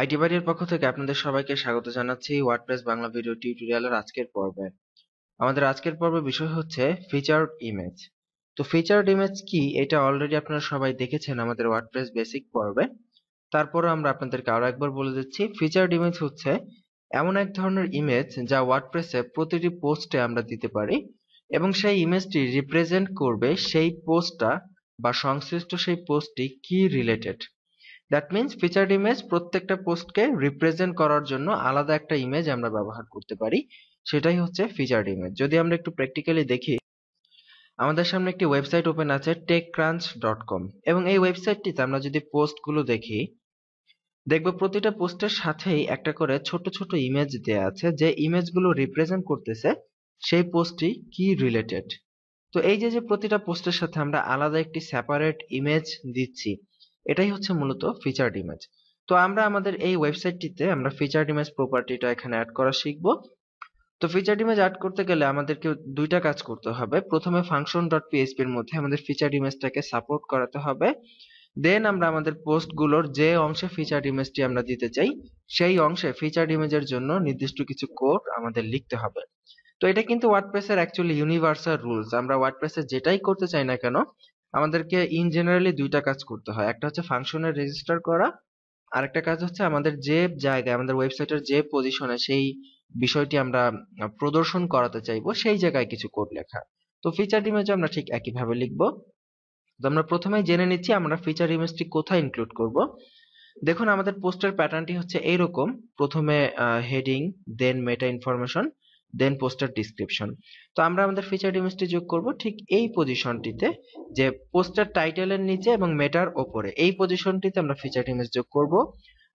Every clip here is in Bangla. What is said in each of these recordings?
আইটি বাড়ির পক্ষ থেকে আপনাদের সবাইকে স্বাগত জানাচ্ছি ওয়ার্ডপ্রেস বাংলা ভিডিও টিউটোরিয়ালের আজকের পর্বে আমাদের আজকের পর্বে বিষয় হচ্ছে ফিচার ইমেজ তো ফিচারড ইমেজ কি এটা অলরেডি আপনারা সবাই দেখেছেন আমাদের ওয়ার্ডপ্রেস বেসিক পর্বে তারপরে আমরা আপনাদেরকে আরো একবার বলে দিচ্ছি ফিচার ইমেজ হচ্ছে এমন এক ধরনের ইমেজ যা ওয়ার্ডপ্রেসে প্রতিটি পোস্টে আমরা দিতে পারি এবং সেই ইমেজটি রিপ্রেজেন্ট করবে সেই পোস্টটা বা সংশ্লিষ্ট সেই পোস্টটি কি related that means featured image প্রত্যেকটা পোস্টকে রিপ্রেজেন্ট করার জন্য আলাদা একটা ইমেজ আমরা ব্যবহার করতে পারি সেটাই হচ্ছে ফিচার্ড ইমেজ যদি আমরা একটু প্র্যাকটিক্যালি দেখি আমাদের সামনে একটি ওয়েবসাইট ওপেন আছে টেক ক্রাঞ্চ ডট কম এবং এই ওয়েবসাইটটিতে আমরা যদি পোস্টগুলো দেখি দেখবো প্রতিটা পোস্টের সাথেই একটা করে ছোট ছোট ইমেজ দেওয়া আছে যে ইমেজগুলো রিপ্রেজেন্ট করতেছে সেই পোস্টটি কি রিলেটেড তো এই যে যে প্রতিটা পোস্টের সাথে আমরা আলাদা একটি সেপারেট ইমেজ দিচ্ছি এটাই হচ্ছে মূলত ফিচার্ড ইমেজ তো আমরা আমাদের এই ওয়েবসাইটটিতে আমরা ফিচার্ড ইমেজ প্রপার্টিটা এখানে অ্যাড করা শিখব তো ফিচার ইমেজ অ্যাড করতে গেলে আমাদেরকে দুইটা কাজ করতে হবে প্রথমে ফাংশন ডট পিএইচপি এর মধ্যে আমাদের ফিচার ইমেজটাকে সাপোর্ট করাতে হবে দেন আমরা আমাদের পোস্ট গুলোর যে অংশে ফিচার ইমেজটি আমরা দিতে চাই সেই অংশে ফিচার ইমেজের জন্য নির্দিষ্ট কিছু কোড আমাদের লিখতে হবে তো এটা কিন্তু ওয়ার্ডপ্রেসের অ্যাকচুয়ালি ইউনিভার্সাল রুলস আমরা ওয়ার্ডপ্রেসে যেটাই করতে চাই না কেন আমাদেরকে ইন জেনারেলি দুইটা কাজ করতে হয় একটা হচ্ছে ফাংশনে রেজিস্টার করা আর একটা কাজ হচ্ছে আমাদের যে জায়গায় আমাদের ওয়েবসাইটের যে পজিশনে সেই বিষয়টি আমরা প্রদর্শন করাতে চাইবো সেই জায়গায় কিছু কোড লেখা তো ফিচার ইমেজ আমরা ঠিক একইভাবে লিখব তো আমরা প্রথমেই জেনে নিচ্ছি আমরা ফিচার ইমেজটি কোথায় ইনক্লুড করব দেখুন আমাদের পোস্টের প্যাটার্নটি হচ্ছে এইরকম প্রথমে heading then meta information then poster description তো আমরা আমাদের ফিচার ইমেজটি যোগ করব ঠিক এই পজিশনটিতে যে পোস্টার টাইটেলের নিচে এবং মেটার ওপরে এই পজিশনটিতে আমরা ফিচার ইমেজ যোগ করব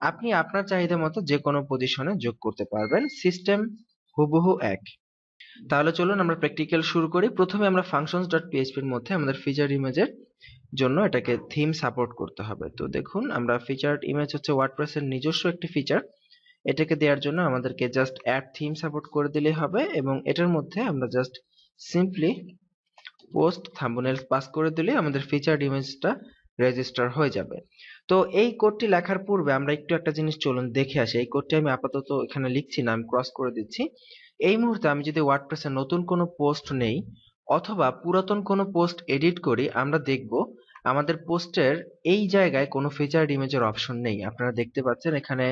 আপনি আপনার চাহিদা মতো যে কোনো পজিশনে যোগ করতে পারবেন সিস্টেম হুবহু এক তাহলে চলুন আমরা প্র্যাকটিক্যাল শুরু করি প্রথমে আমরা ফাংশনস ডট পিএইচপির মধ্যে আমাদের ফিচার ইমেজের জন্য এটাকে থিম সাপোর্ট করতে হবে তো দেখুন আমরা ফিচার ইমেজ হচ্ছে ওয়ার্ডপ্রেসের নিজস্ব একটি ফিচার এটাকে দেওয়ার জন্য আমাদেরকে জাস্ট অ্যাড থিম সাপোর্ট করে দিলে হবে এবং এটার মধ্যে আমরা just simply post thumbnail pass করে দিলে আমাদের ফিচার ইমেজটা রেজিস্টার হয়ে যাবে তো এই কোডটি লেখার পূর্বে আমরা একটু একটা জিনিস চলুন দেখে আসি এই কোডটি আমি আপাতত এখানে লিখছি না আমি ক্রস করে দিচ্ছি এই মুহূর্তে আমি যদি ওয়ার্ডপ্রেসে নতুন কোনো পোস্ট নেই অথবা পুরাতন কোনো পোস্ট এডিট করি আমরা দেখব আমাদের পোস্টের এই জায়গায় কোনো ফিচার ইমেজের অপশন নেই আপনারা দেখতে পাচ্ছেন এখানে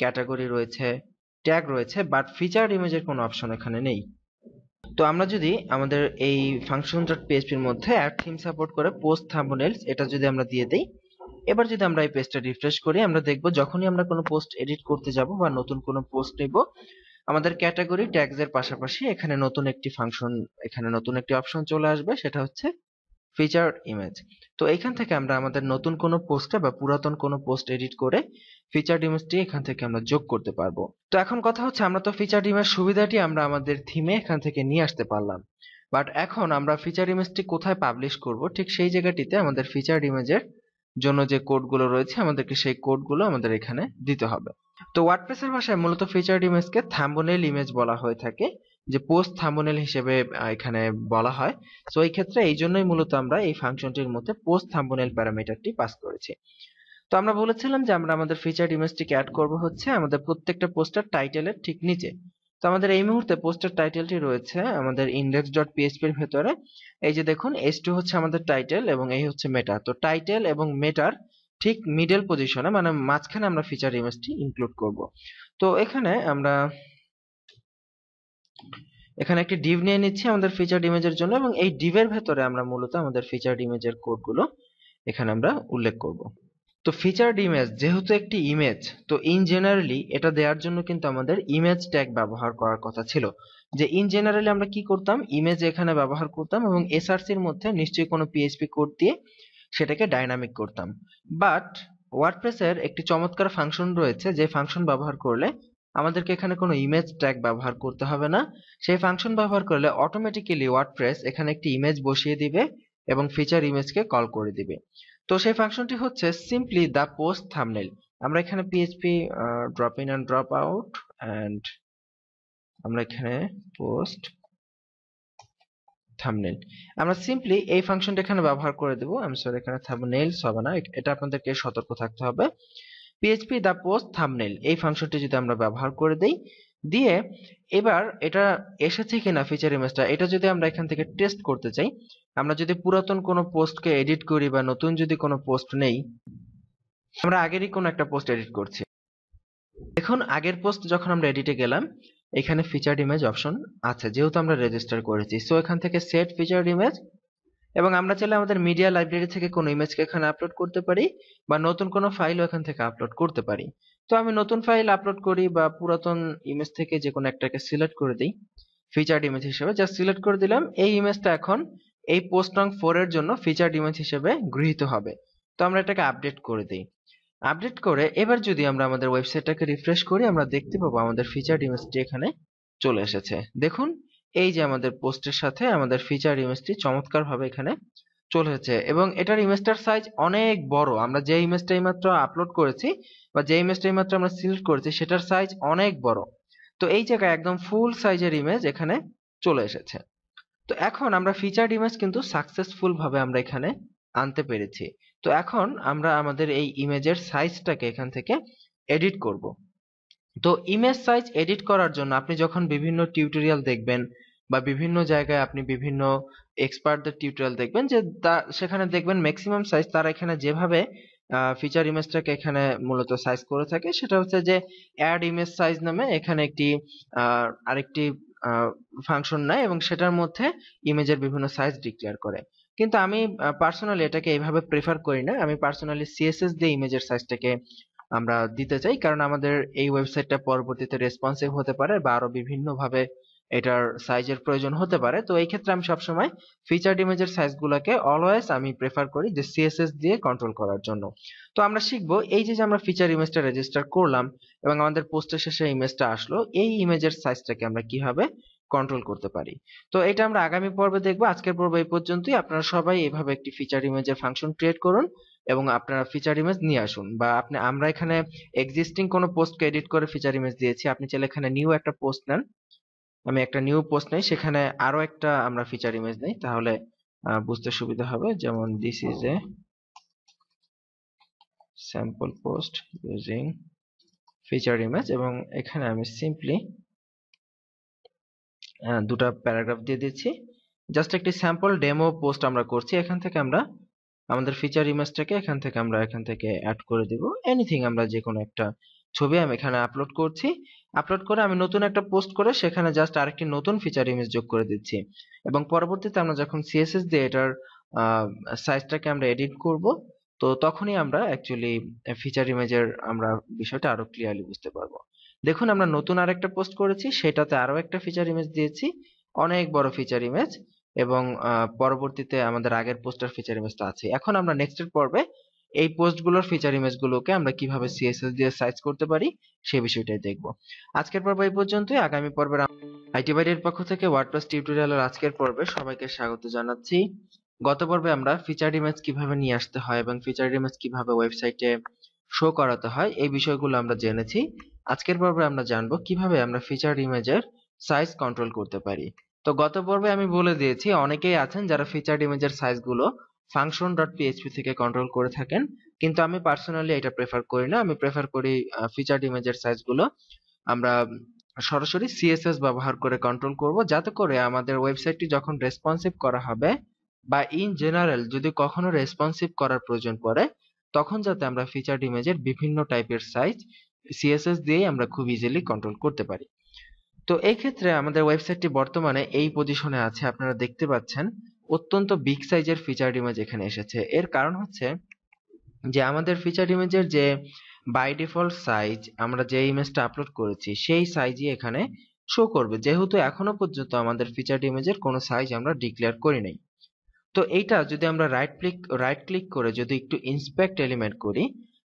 ক্যাটাগরি রয়েছে ট্যাগ রয়েছে বাট ফিচার ইমেজের কোনো অপশন এখানে নেই তো আমরা যদি আমাদের এই ফাংশন ডট পিএইচপির মধ্যে অ্যাড থিম সাপোর্ট করে পোস্ট থাম্বনেলস এটা যদি আমরা দিয়ে দেই এবার যদি আমরা এই পেজটা রিফ্রেশ করি আমরা দেখব যখনই আমরা কোনো পোস্ট এডিট করতে যাব বা নতুন কোনো পোস্ট নেব আমাদের ক্যাটাগরি ট্যাগসের এর পাশাপাশি এখানে নতুন একটি ফাংশন এখানে নতুন একটি অপশন চলে আসবে সেটা হচ্ছে ফিচার ইমেজ তো এখান থেকে আমরা আমাদের নতুন কোনো পোস্টে বা পুরাতন কোনো পোস্ট এডিট করে ফিচার ইমেজটি এখান থেকে আমরা যোগ করতে পারবো তো এখন কথা হচ্ছে আমরা তো ফিচার ইমেজ সুবিধাটি আমরা আমাদের থিমে এখান থেকে নিয়ে আসতে পারলাম বাট এখন আমরা ফিচার ইমেজটি কোথায় পাবলিশ করব ঠিক সেই জায়গাটিতে আমাদের ফিচার ইমেজের জন্য যে কোডগুলো রয়েছে আমাদেরকে সেই কোডগুলো আমাদের এখানে দিতে হবে তো ওয়ার্ডপ্রেসের ভাষায় মূলত ফিচার ইমেজকে থাম্বনেল ইমেজ বলা হয়ে থাকে যে পোস্ট থাম্বনেল হিসেবে এখানে বলা হয় সো এই ক্ষেত্রে এই জন্যই মূলত আমরা এই ফাংশনটির মধ্যে পোস্ট থাম্বনেল প্যারামিটারটি পাস করেছি তো আমরা বলেছিলাম যে আমরা আমাদের ফিচার ইমেজটিকে অ্যাড করব হচ্ছে আমাদের প্রত্যেকটা পোস্টার টাইটেলের ঠিক নিচে তো আমাদের এই মুহূর্তে পোস্টার টাইটেলটি রয়েছে আমাদের ইন্ডেক্স ডট পিএসপি এর ভেতরে এই যে দেখুন এস টু হচ্ছে আমাদের টাইটেল এবং এই হচ্ছে মেটা তো টাইটেল এবং মেটার ঠিক মিডল পজিশনে মানে মাঝখানে আমরা ফিচার ইমেজটি ইনক্লুড করব তো এখানে আমরা এখানে একটি ডিভ নিয়ে নিচ্ছি আমাদের ফিচার ইমেজের জন্য এবং এই ডিভের ভেতরে আমরা মূলত আমাদের ফিচার ইমেজের কোডগুলো এখানে আমরা উল্লেখ করব তো ফিচার্ড ইমেজ যেহেতু একটি ইমেজ তো ইন জেনারেলি এটা দেওয়ার জন্য কিন্তু আমাদের ইমেজ ট্যাগ ব্যবহার করার কথা ছিল যে ইন জেনারেলি আমরা কি করতাম ইমেজ এখানে ব্যবহার করতাম এবং এর মধ্যে নিশ্চয়ই কোনো পিএইচপি কোড দিয়ে সেটাকে ডাইনামিক করতাম বাট ওয়ার্ডপ্রেসের একটি চমৎকার ফাংশন রয়েছে যে ফাংশন ব্যবহার করলে আমাদেরকে এখানে কোনো ইমেজ ট্যাগ ব্যবহার করতে হবে না সেই ফাংশন ব্যবহার করলে অটোমেটিক্যালি ওয়ার্ডপ্রেস এখানে একটি ইমেজ বসিয়ে দিবে এবং ফিচার ইমেজকে কল করে দিবে তো সেই ফাংশনটি হচ্ছে সিম্পলি দ্য পোস্ট থামনেল আমরা এখানে PHP drop in and drop out and আমরা এখানে পোস্ট থামনেল আমরা সিম্পলি এই ফাংশনটা এখানে ব্যবহার করে দেবো আমি সরি এখানে থামনেলস হবে না এটা আপনাদেরকে সতর্ক থাকতে হবে পিএইচপি দ্য পোস্ট থামনেল এই ফাংশনটি যদি আমরা ব্যবহার করে দেই দিয়ে এবার এটা এসেছে কিনা ফিচার ইমেজটা এটা যদি আমরা এখান থেকে টেস্ট করতে চাই আমরা যদি পুরাতন কোনো পোস্টকে এডিট করি বা নতুন যদি কোনো পোস্ট নেই আমরা আগেরই কোনো একটা পোস্ট এডিট করছি এখন আগের পোস্ট যখন আমরা এডিটে গেলাম এখানে ফিচার ইমেজ অপশন আছে যেহেতু আমরা রেজিস্টার করেছি সো এখান থেকে সেট ফিচার ইমেজ এবং আমরা চাইলে আমাদের মিডিয়া লাইব্রেরি থেকে কোনো ইমেজকে এখানে আপলোড করতে পারি বা নতুন কোনো ফাইলও এখান থেকে আপলোড করতে পারি তো আমি নতুন ফাইল আপলোড করি বা পুরাতন ইমেজ থেকে যে কোনো একটাকে সিলেক্ট করে দিই ফিচার ইমেজ হিসেবে জাস্ট সিলেক্ট করে দিলাম এই ইমেজটা এখন এই পোস্ট রং ফোর এর জন্য ফিচার ইমেজ হিসেবে গৃহীত হবে তো আমরা এটাকে আপডেট করে দিই আপডেট করে এবার যদি আমরা আমাদের ওয়েবসাইটটাকে রিফ্রেশ করি আমরা দেখতে পাবো আমাদের ফিচার ইমেজটি এখানে চলে এসেছে দেখুন এই যে আমাদের পোস্টের সাথে আমাদের ফিচার ইমেজটি চমৎকারভাবে এখানে চলেছে এবং এটার ইমেজটার সাইজ অনেক বড় আমরা যে ইমেজটা এইমাত্র আপলোড করেছি বা যে ইমেজটা এইমাত্র আমরা সিলেক্ট করেছি সেটার সাইজ অনেক বড় তো এই জায়গায় একদম ফুল সাইজের ইমেজ এখানে চলে এসেছে তো এখন আমরা ফিচার ইমেজ কিন্তু সাকসেসফুল ভাবে আমরা এখানে আনতে পেরেছি তো এখন আমরা আমাদের এই ইমেজের সাইজটাকে এখান থেকে এডিট করব তো ইমেজ সাইজ এডিট করার জন্য আপনি যখন বিভিন্ন টিউটোরিয়াল দেখবেন বা বিভিন্ন জায়গায় আপনি বিভিন্ন এক্সপার্টদের টিউটোরিয়াল দেখবেন যে সেখানে দেখবেন ম্যাক্সিমাম সাইজ তারা এখানে যেভাবে ফিচার ইমেজটাকে এখানে মূলত সাইজ করে থাকে সেটা হচ্ছে যে অ্যাড ইমেজ সাইজ নামে এখানে একটি আরেকটি ফাংশন নেয় এবং সেটার মধ্যে ইমেজের বিভিন্ন সাইজ ডিক্লেয়ার করে কিন্তু আমি পার্সোনালি এটাকে এইভাবে প্রেফার করি না আমি পার্সোনালি সিএসএস দিয়ে ইমেজের সাইজটাকে আমরা দিতে চাই কারণ আমাদের এই ওয়েবসাইটটা পরবর্তীতে রেসপন্সিভ হতে পারে বা আরো বিভিন্নভাবে এটার সাইজের প্রয়োজন হতে পারে তো এই ক্ষেত্রে আমি সবসময় ফিচার ইমেজের সাইজগুলোকে অলওয়েজ আমি প্রেফার করি যে সিএসএস দিয়ে কন্ট্রোল করার জন্য তো আমরা শিখবো এই যে আমরা ফিচার ইমেজটা রেজিস্টার করলাম এবং আমাদের পোস্টের শেষে ইমেজটা আসলো এই ইমেজের সাইজটাকে আমরা কিভাবে কন্ট্রোল করতে পারি তো এটা আমরা আগামী পর্বে দেখবো আজকের পর্ব এই পর্যন্তই আপনারা সবাই এভাবে একটি ফিচার ইমেজের ফাংশন ক্রিয়েট করুন এবং আপনারা ফিচার ইমেজ নিয়ে আসুন বা আপনি আমরা এখানে এক্সিস্টিং কোনো পোস্টকে এডিট করে ফিচার ইমেজ দিয়েছি আপনি চাইলে এখানে নিউ একটা পোস্ট নেন আমি একটা নিউ পোস্ট নেই সেখানে আরো একটা আমরা ফিচার ইমেজ নেই তাহলে বুঝতে সুবিধা হবে যেমন this is a sample post using feature image এবং এখানে আমি সিম্পলি দুটা প্যারাগ্রাফ দিয়ে দিচ্ছি জাস্ট একটি স্যাম্পল ডেমো পোস্ট আমরা করছি এখান থেকে আমরা আমাদের ফিচার ইমেজটাকে এখান থেকে আমরা এখান থেকে অ্যাড করে দিব এনিথিং আমরা যে কোনো একটা ছবি আমি এখানে আপলোড করছি আপলোড করে আমি নতুন একটা পোস্ট করে সেখানে জাস্ট আরেকটি নতুন ফিচার ইমেজ যোগ করে দিচ্ছি এবং পরবর্তীতে আমরা যখন সিএসএস দিয়ে এটার সাইজটাকে আমরা এডিট করব তো তখনই আমরা অ্যাকচুয়ালি ফিচার ইমেজের আমরা বিষয়টা আরো ক্লিয়ারলি বুঝতে পারবো দেখুন আমরা নতুন আরেকটা পোস্ট করেছি সেটাতে আরো একটা ফিচার ইমেজ দিয়েছি অনেক বড় ফিচার ইমেজ এবং পরবর্তীতে আমাদের আগের পোস্টার ফিচার ইমেজ ইমেজটা আছে এখন আমরা নেক্সটের পর্বে এই পোস্টগুলোর ফিচার ইমেজ গুলোকে আমরা কিভাবে সিএসএস দিয়ে সাইজ করতে পারি সেই বিষয়টাই দেখব আজকের পর্ব এই পর্যন্তই আগামী পর্বের আইটি বাইডের পক্ষ থেকে ওয়ার্ডপ্রেস টিউটোরিয়ালের আজকের পর্বে সবাইকে স্বাগত জানাচ্ছি গত পর্বে আমরা ফিচার ইমেজ কিভাবে নিয়ে আসতে হয় এবং ফিচার ইমেজ কিভাবে ওয়েবসাইটে শো করাতে হয় এই বিষয়গুলো আমরা জেনেছি আজকের পর্বে আমরা জানবো কিভাবে আমরা ফিচার ইমেজের সাইজ কন্ট্রোল করতে পারি তো গত পর্বে আমি বলে দিয়েছি অনেকেই আছেন যারা ফিচার ইমেজের সাইজগুলো ফাংশন ডট পিএইচপি থেকে কন্ট্রোল করে থাকেন কিন্তু আমি পার্সোনালি এটা প্রেফার করি না আমি প্রেফার করি ফিচার ইমেজের সাইজগুলো আমরা সরাসরি সিএসএস ব্যবহার করে কন্ট্রোল করব যাতে করে আমাদের ওয়েবসাইটটি যখন রেসপন্সিভ করা হবে বা ইন জেনারেল যদি কখনো রেসপন্সিভ করার প্রয়োজন পড়ে তখন যাতে আমরা ফিচার ইমেজের বিভিন্ন টাইপের সাইজ সিএসএস দিয়ে আমরা খুব ইজিলি কন্ট্রোল করতে পারি তো এই ক্ষেত্রে আমাদের ওয়েবসাইটটি বর্তমানে এই পজিশনে আছে আপনারা দেখতে পাচ্ছেন অত্যন্ত বিগ সাইজের ফিচার ইমেজ এখানে এসেছে এর কারণ হচ্ছে যে আমাদের ফিচার ইমেজের যে বাই ডিফল্ট সাইজ আমরা যে ইমেজটা আপলোড করেছি সেই সাইজই এখানে শো করবে যেহেতু এখনো পর্যন্ত আমাদের ফিচার ইমেজের কোনো সাইজ আমরা ডিক্লেয়ার করি নাই তো এইটা যদি আমরা রাইট ক্লিক রাইট ক্লিক করে যদি একটু ইন্সপেক্ট এলিমেন্ট করি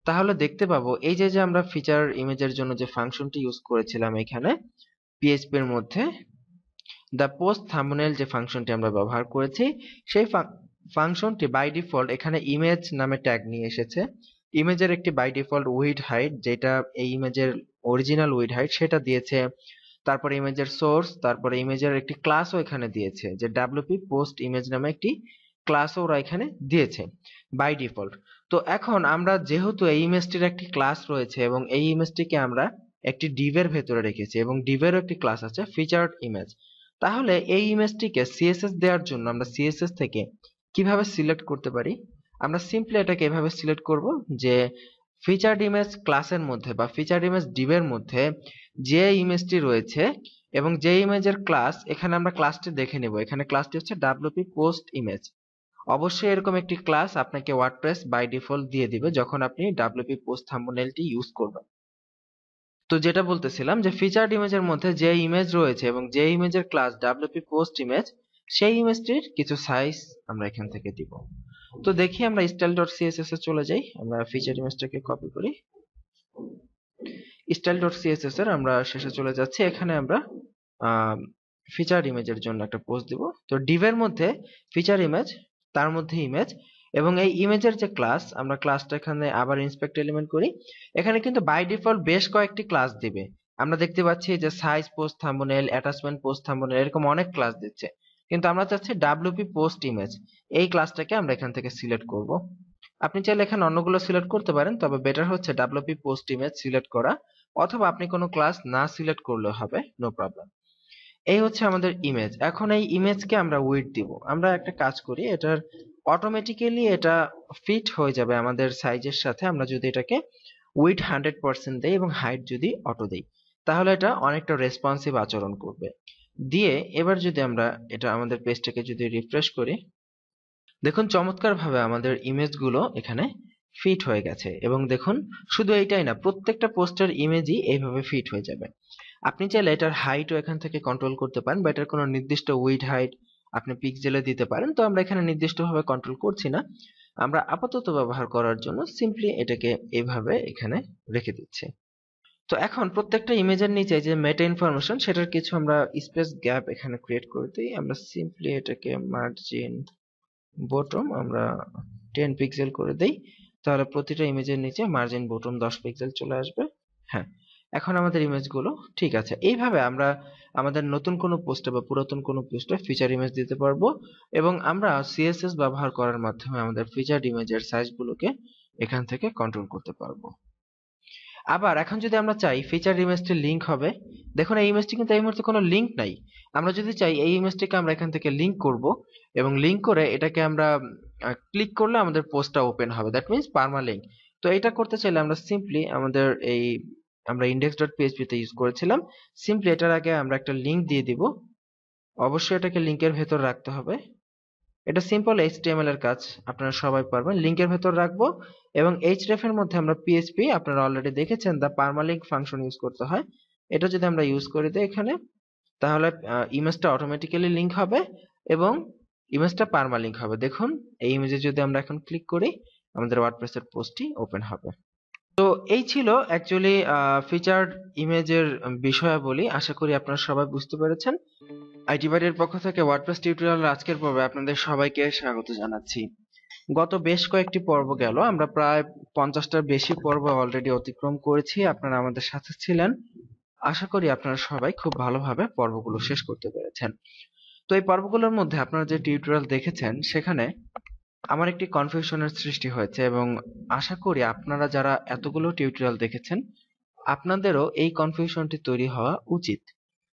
তাহলে দেখতে পাবো এই যে যে আমরা ফিচার ইমেজের জন্য যে ফাংশনটি ইউজ করেছিলাম এখানে PHP এর মধ্যে দ্য পোস্ট থাম্বনেল যে ফাংশনটি আমরা ব্যবহার করেছি সেই ফাংশনটি বাই ডিফল্ট এখানে ইমেজ নামে ট্যাগ নিয়ে এসেছে ইমেজের একটি বাই ডিফল্ট উইড হাইট যেটা এই ইমেজের অরিজিনাল উইড হাইট সেটা দিয়েছে তারপরে ইমেজের সোর্স তারপরে ইমেজের একটি ক্লাসও এখানে দিয়েছে যে ডাব্লিউপি পোস্ট ইমেজ নামে একটি ক্লাসও ওরা এখানে দিয়েছে বাই ডিফল্ট তো এখন আমরা যেহেতু এই ইমেজটির একটি ক্লাস রয়েছে এবং এই ইমেজটিকে আমরা একটি ডিভের ভেতরে রেখেছি এবং ডিভেরও একটি ক্লাস আছে ফিচার্ড ইমেজ তাহলে এই ইমেজটিকে সিএসএস দেওয়ার জন্য আমরা সিএসএস থেকে কিভাবে সিলেক্ট করতে পারি আমরা সিম্পলি এটাকে এভাবে সিলেক্ট করব যে ফিচার্ড ইমেজ ক্লাসের মধ্যে বা ফিচার্ড ইমেজ ডিভের মধ্যে যে ইমেজটি রয়েছে এবং যে ইমেজের ক্লাস এখানে আমরা ক্লাসটি দেখে নেব এখানে ক্লাসটি হচ্ছে ডাব্লিউপি পোস্ট ইমেজ অবশ্যই এরকম একটি ক্লাস আপনাকে ওয়ার্ডপ্রেস বাই ডিফল্ট দিয়ে দিবে যখন আপনি ডাব্লিউপি পোস্ট থাম্বনেলটি ইউজ করবেন তো যেটা বলতেছিলাম যে ফিচার্ড ইমেজের মধ্যে যে ইমেজ রয়েছে এবং যে ইমেজের ক্লাস ডাব্লিউপি পোস্ট ইমেজ সেই ইমেজটির কিছু সাইজ আমরা এখান থেকে দিব তো দেখি আমরা স্টাইল ডট সিএসএস এ চলে যাই আমরা ফিচার ইমেজটাকে কপি করি স্টাইল ডট সিএসএস এর আমরা শেষে চলে যাচ্ছি এখানে আমরা ফিচার ইমেজের জন্য একটা পোস্ট দিব তো ডিভের মধ্যে ফিচার ইমেজ তার মধ্যে ইমেজ এবং এই ইমেজের যে ক্লাস আমরা ক্লাসটা এখানে আবার ইন্সপেক্ট এলিমেন্ট করি এখানে কিন্তু বাই ডিফল্ট বেশ কয়েকটি ক্লাস দিবে আমরা দেখতে পাচ্ছি যে size post thumbnail attachment post thumbnail এরকম অনেক ক্লাস দিচ্ছে কিন্তু আমরা চাচ্ছি ডাব্লিউপি পোস্ট ইমেজ এই ক্লাসটাকে আমরা এখান থেকে সিলেক্ট করব আপনি চাইলে এখানে অন্যগুলো সিলেক্ট করতে পারেন তবে বেটার হচ্ছে ডাব্লিউপি পোস্ট ইমেজ সিলেক্ট করা অথবা আপনি কোনো ক্লাস না সিলেক্ট করলেও হবে নো প্রবলেম এই হচ্ছে আমাদের ইমেজ এখন এই ইমেজকে আমরা উইড দিব আমরা একটা কাজ করি এটার অটোমেটিক্যালি এটা ফিট হয়ে যাবে আমাদের সাইজের সাথে আমরা যদি এটাকে উইথ হান্ড্রেড পার্সেন্ট দেই এবং হাইট যদি অটো দিই তাহলে এটা অনেকটা রেসপন্সিভ আচরণ করবে দিয়ে এবার যদি আমরা এটা আমাদের পেজটাকে যদি রিফ্রেশ করি দেখুন চমৎকারভাবে আমাদের ইমেজগুলো এখানে ফিট হয়ে গেছে এবং দেখুন শুধু এইটাই না প্রত্যেকটা পোস্টের ইমেজই এইভাবে ফিট হয়ে যাবে আপনি চাইলে এটার হাইটও এখান থেকে কন্ট্রোল করতে পারেন বা এটার কোনো নির্দিষ্ট উইড হাইট আপনি পিক্সেলে দিতে পারেন তো আমরা এখানে নির্দিষ্টভাবে কন্ট্রোল করছি না আমরা আপাতত ব্যবহার করার জন্য সিম্পলি এটাকে এভাবে এখানে রেখে দিচ্ছি তো এখন প্রত্যেকটা ইমেজের নিচে যে মেটা ইনফরমেশন সেটার কিছু আমরা স্পেস গ্যাপ এখানে ক্রিয়েট করে দিই আমরা সিম্পলি এটাকে মার্জিন বটম আমরা টেন পিক্সেল করে দিই তাহলে প্রতিটা ইমেজের নিচে মার্জিন বটম দশ পিক্সেল চলে আসবে হ্যাঁ এখন আমাদের ইমেজগুলো ঠিক আছে এইভাবে আমরা আমাদের নতুন কোনো পোস্টে বা পুরাতন কোনো পোস্টে ফিচার ইমেজ দিতে পারবো এবং আমরা সিএসএস ব্যবহার করার মাধ্যমে আমাদের ফিচার ইমেজের সাইজগুলোকে এখান থেকে কন্ট্রোল করতে পারবো আবার এখন যদি আমরা চাই ফিচার ইমেজটি লিঙ্ক হবে দেখুন এই ইমেজটি কিন্তু এই মুহূর্তে কোনো লিঙ্ক নাই আমরা যদি চাই এই ইমেজটিকে আমরা এখান থেকে লিঙ্ক করব এবং লিঙ্ক করে এটাকে আমরা ক্লিক করলে আমাদের পোস্টটা ওপেন হবে দ্যাট মিনস পারমা লিঙ্ক তো এটা করতে চাইলে আমরা সিম্পলি আমাদের এই আমরা ইন্ডেক্স ডট পিএইচপিতে ইউজ করেছিলাম সিম্পলি এটার আগে আমরা একটা লিঙ্ক দিয়ে দিব অবশ্যই এটাকে লিঙ্কের ভেতর রাখতে হবে এটা সিম্পল এইচটিএমএল এর কাজ আপনারা সবাই পারবেন লিঙ্কের ভেতর রাখবো এবং এইচডিএফ এর মধ্যে আমরা পিএইচপি আপনারা অলরেডি দেখেছেন দা পারমালিঙ্ক ফাংশন ইউজ করতে হয় এটা যদি আমরা ইউজ করি দিই এখানে তাহলে ইমেজটা অটোমেটিক্যালি লিঙ্ক হবে এবং ইমেজটা পারমালিঙ্ক হবে দেখুন এই ইমেজে যদি আমরা এখন ক্লিক করি আমাদের ওয়ার্ডপ্রেসের পোস্টটি ওপেন হবে তো এই ছিল অ্যাকচুয়ালি ফিচার্ড ইমেজের বিষয়াবলী আশা করি আপনারা সবাই বুঝতে পেরেছেন আইটি আইটিবাড়ির পক্ষ থেকে ওয়ার্ডপ্রেস টিউটোরিয়াল আজকের পর্বে আপনাদের সবাইকে স্বাগত জানাচ্ছি গত বেশ কয়েকটি পর্ব গেল আমরা প্রায় পঞ্চাশটার বেশি পর্ব অলরেডি অতিক্রম করেছি আপনারা আমাদের সাথে ছিলেন আশা করি আপনারা সবাই খুব ভালোভাবে পর্বগুলো শেষ করতে পেরেছেন তো এই পর্বগুলোর মধ্যে আপনারা যে টিউটোরিয়াল দেখেছেন সেখানে আমার একটি কনফিউশনের সৃষ্টি হয়েছে এবং আশা করি আপনারা যারা এতগুলো টিউটোরিয়াল দেখেছেন আপনাদেরও এই কনফিউশনটি তৈরি হওয়া উচিত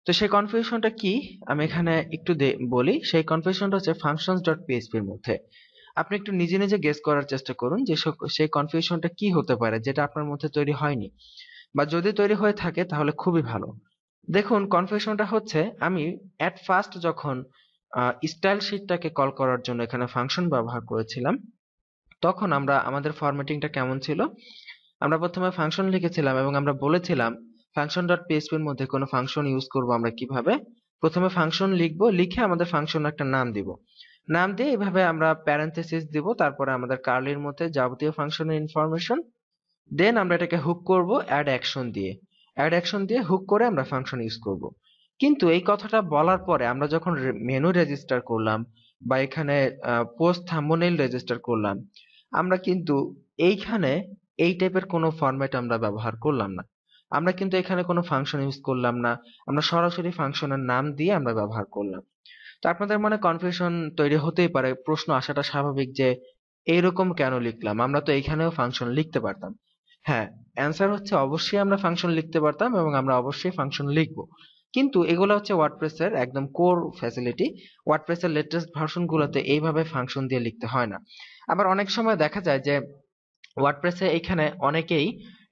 তো সেই কনফিউশনটা কি আমি এখানে একটু বলি সেই কনফিউশনটা হচ্ছে ফাংশনস ডট পিএসপির মধ্যে আপনি একটু নিজে নিজে গেস করার চেষ্টা করুন যে সেই কনফিউশনটা কি হতে পারে যেটা আপনার মধ্যে তৈরি হয়নি বা যদি তৈরি হয়ে থাকে তাহলে খুবই ভালো দেখুন কনফিউশনটা হচ্ছে আমি অ্যাট ফার্স্ট যখন স্টাইল শিটটাকে কল করার জন্য এখানে ফাংশন ব্যবহার করেছিলাম তখন আমরা আমাদের ফরম্যাটিংটা কেমন ছিল আমরা প্রথমে ফাংশন লিখেছিলাম এবং আমরা বলেছিলাম ফাংশন ডট পিএসপির মধ্যে কোনো ফাংশন ইউজ করব আমরা কিভাবে প্রথমে ফাংশন লিখব লিখে আমাদের ফাংশন একটা নাম দিব নাম দিয়ে এভাবে আমরা প্যারেন্থেসিস দিব তারপরে আমাদের কার্লির মধ্যে যাবতীয় ফাংশনের ইনফরমেশন দেন আমরা এটাকে হুক করব অ্যাড অ্যাকশন দিয়ে অ্যাড অ্যাকশন দিয়ে হুক করে আমরা ফাংশন ইউজ করব কিন্তু এই কথাটা বলার পরে আমরা যখন মেনু রেজিস্টার করলাম বা এখানে পোস্ট থাম্বনেল রেজিস্টার করলাম আমরা কিন্তু এইখানে এই টাইপের কোনো ফরম্যাট আমরা ব্যবহার করলাম না আমরা কিন্তু এখানে কোনো ফাংশন ইউজ করলাম না আমরা সরাসরি ফাংশনের নাম দিয়ে আমরা ব্যবহার করলাম তো আপনাদের মনে কনফিউশন তৈরি হতেই পারে প্রশ্ন আসাটা স্বাভাবিক যে এইরকম কেন লিখলাম আমরা তো এইখানেও ফাংশন লিখতে পারতাম হ্যাঁ অ্যান্সার হচ্ছে অবশ্যই আমরা ফাংশন লিখতে পারতাম এবং আমরা অবশ্যই ফাংশন লিখবো কিন্তু এগুলো হচ্ছে ওয়ার্ডপ্রেসের একদম কোর ফ্যাসিলিটি ওয়ার্ডপ্রেসের লেটেস্ট ভার্সনগুলোতে এইভাবে ফাংশন দিয়ে লিখতে হয় না আবার অনেক সময় দেখা যায় যে ওয়ার্ডপ্রেসে এখানে অনেকেই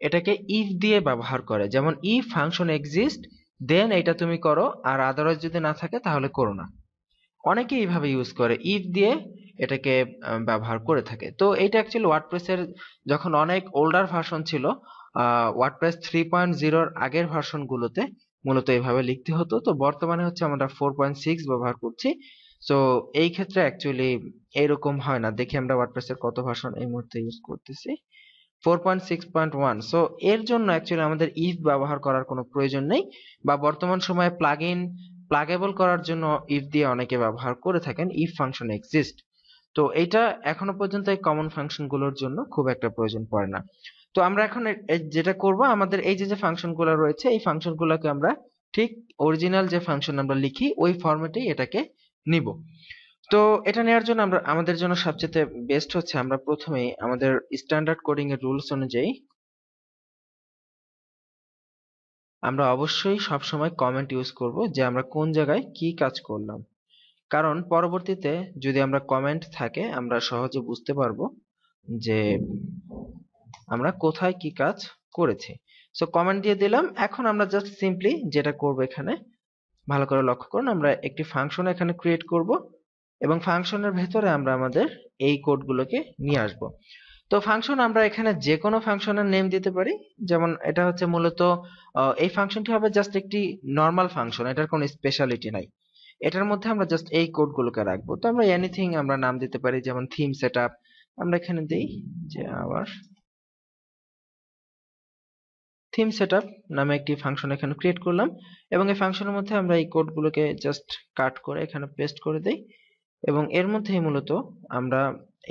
এটাকে ইফ দিয়ে ব্যবহার করে যেমন ইফ ফাংশন এক্সিস্ট দেন এটা তুমি করো আর আদারওয়াইজ যদি না থাকে তাহলে করো না অনেকে এইভাবে ইউজ করে ইফ দিয়ে এটাকে ব্যবহার করে থাকে তো এটা অ্যাকচুয়ালি ওয়ার্ডপ্রেসের যখন অনেক ওল্ডার ভার্সন ছিল ওয়ার্ডপ্রেস থ্রি পয়েন্ট জিরোর আগের ভার্সনগুলোতে মূলত এভাবে লিখতে হতো তো বর্তমানে হচ্ছে আমরা ফোর পয়েন্ট সিক্স ব্যবহার করছি সো এই ক্ষেত্রে অ্যাকচুয়ালি এরকম হয় না দেখি আমরা ওয়ার্ডপ্রেসের কত ভার্সন এই মুহূর্তে ইউজ করতেছি four point six point one so এর জন্য অ্যাকচুয়ালি আমাদের ইফ ব্যবহার করার কোনো প্রয়োজন নেই বা বর্তমান সময়ে প্লাগ ইন প্লাগেবল করার জন্য ইফ দিয়ে অনেকে ব্যবহার করে থাকেন ইফ ফাংশন এক্সিস্ট তো এটা এখনো পর্যন্ত এই কমন ফাংশনগুলোর জন্য খুব একটা প্রয়োজন পড়ে না তো আমরা এখন যেটা করব আমাদের এই যে যে ফাংশনগুলো রয়েছে এই ফাংশনগুলোকে আমরা ঠিক অরিজিনাল যে ফাংশন আমরা লিখি ওই ফরম্যাটেই এটাকে নিব তো এটা নেওয়ার জন্য আমরা আমাদের জন্য সবচেয়ে বেস্ট হচ্ছে আমরা প্রথমে আমাদের স্ট্যান্ডার্ড কোডিং এর রুলস অনুযায়ী আমরা অবশ্যই সব সময় কমেন্ট ইউজ করব যে আমরা কোন জায়গায় কি কাজ করলাম কারণ পরবর্তীতে যদি আমরা কমেন্ট থাকে আমরা সহজে বুঝতে পারবো যে আমরা কোথায় কি কাজ করেছি সো কমেন্ট দিয়ে দিলাম এখন আমরা জাস্ট সিম্পলি যেটা করব এখানে ভালো করে লক্ষ্য করুন আমরা একটি ফাংশন এখানে ক্রিয়েট করব এবং ফাংশনের ভেতরে আমরা আমাদের এই কোডগুলোকে নিয়ে আসব তো ফাংশন আমরা এখানে যে কোনো ফাংশনের নেম দিতে পারি যেমন এটা হচ্ছে মূলত এই ফাংশনটি হবে জাস্ট একটি নর্মাল ফাংশন এটার কোনো স্পেশালিটি নাই এটার মধ্যে আমরা জাস্ট এই কোডগুলোকে রাখবো তো আমরা এনিথিং আমরা নাম দিতে পারি যেমন থিম সেট আমরা এখানে দিই যে আবার থিম আপ নামে একটি ফাংশন এখানে ক্রিয়েট করলাম এবং এই ফাংশনের মধ্যে আমরা এই কোডগুলোকে জাস্ট কাট করে এখানে পেস্ট করে দেই এবং এর মধ্যে মূলত আমরা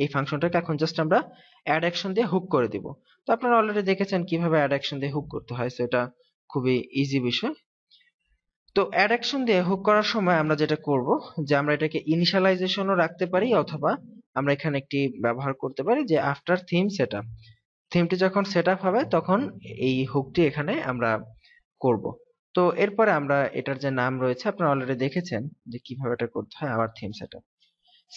এই ফাংশনটাকে এখন জাস্ট আমরা অ্যাড অ্যাকশন দিয়ে হুক করে দিব তো আপনারা অলরেডি দেখেছেন কিভাবে অ্যাড অ্যাকশন দিয়ে হুক করতে হয় সেটা খুবই ইজি বিষয় তো অ্যাড অ্যাকশন দিয়ে হুক করার সময় আমরা যেটা করব যে আমরা এটাকে ইনিশিয়ালাইজেশনও রাখতে পারি অথবা আমরা এখানে একটি ব্যবহার করতে পারি যে আফটার থিম সেটআপ থিমটি যখন সেট হবে তখন এই হুকটি এখানে আমরা করব তো এরপরে আমরা এটার যে নাম রয়েছে আপনারা অলরেডি দেখেছেন যে কিভাবে এটা করতে হয় আবার থিম সেট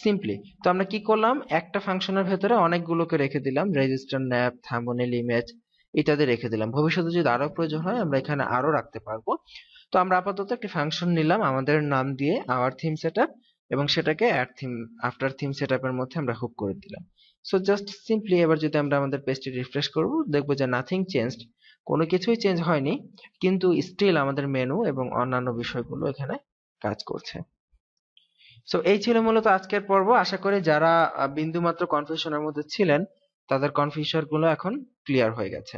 সিম্পলি তো আমরা কি করলাম একটা ফাংশনের ভেতরে অনেকগুলোকে রেখে দিলাম রেজিস্টার ন্যাপ থামনেল ইমেজ ইত্যাদি রেখে দিলাম ভবিষ্যতে যদি আরো প্রয়োজন হয় আমরা এখানে আরো রাখতে পারবো তো আমরা আপাতত একটি ফাংশন নিলাম আমাদের নাম দিয়ে আওয়ার থিম সেট এবং সেটাকে add theme after theme set এর মধ্যে আমরা হুক করে দিলাম সো জাস্ট সিম্পলি এবার যদি আমরা আমাদের পেজটি রিফ্রেশ করব দেখবো যে নাথিং চেঞ্জড কোনো কিছুই চেঞ্জ হয়নি কিন্তু স্টিল আমাদের মেনু এবং অন্যান্য বিষয়গুলো এখানে কাজ করছে সো এই ছিল মূলত আজকের পর্ব আশা করি যারা বিন্দুমাত্র কনফিউশনের মধ্যে ছিলেন তাদের কনফিউশনগুলো এখন ক্লিয়ার হয়ে গেছে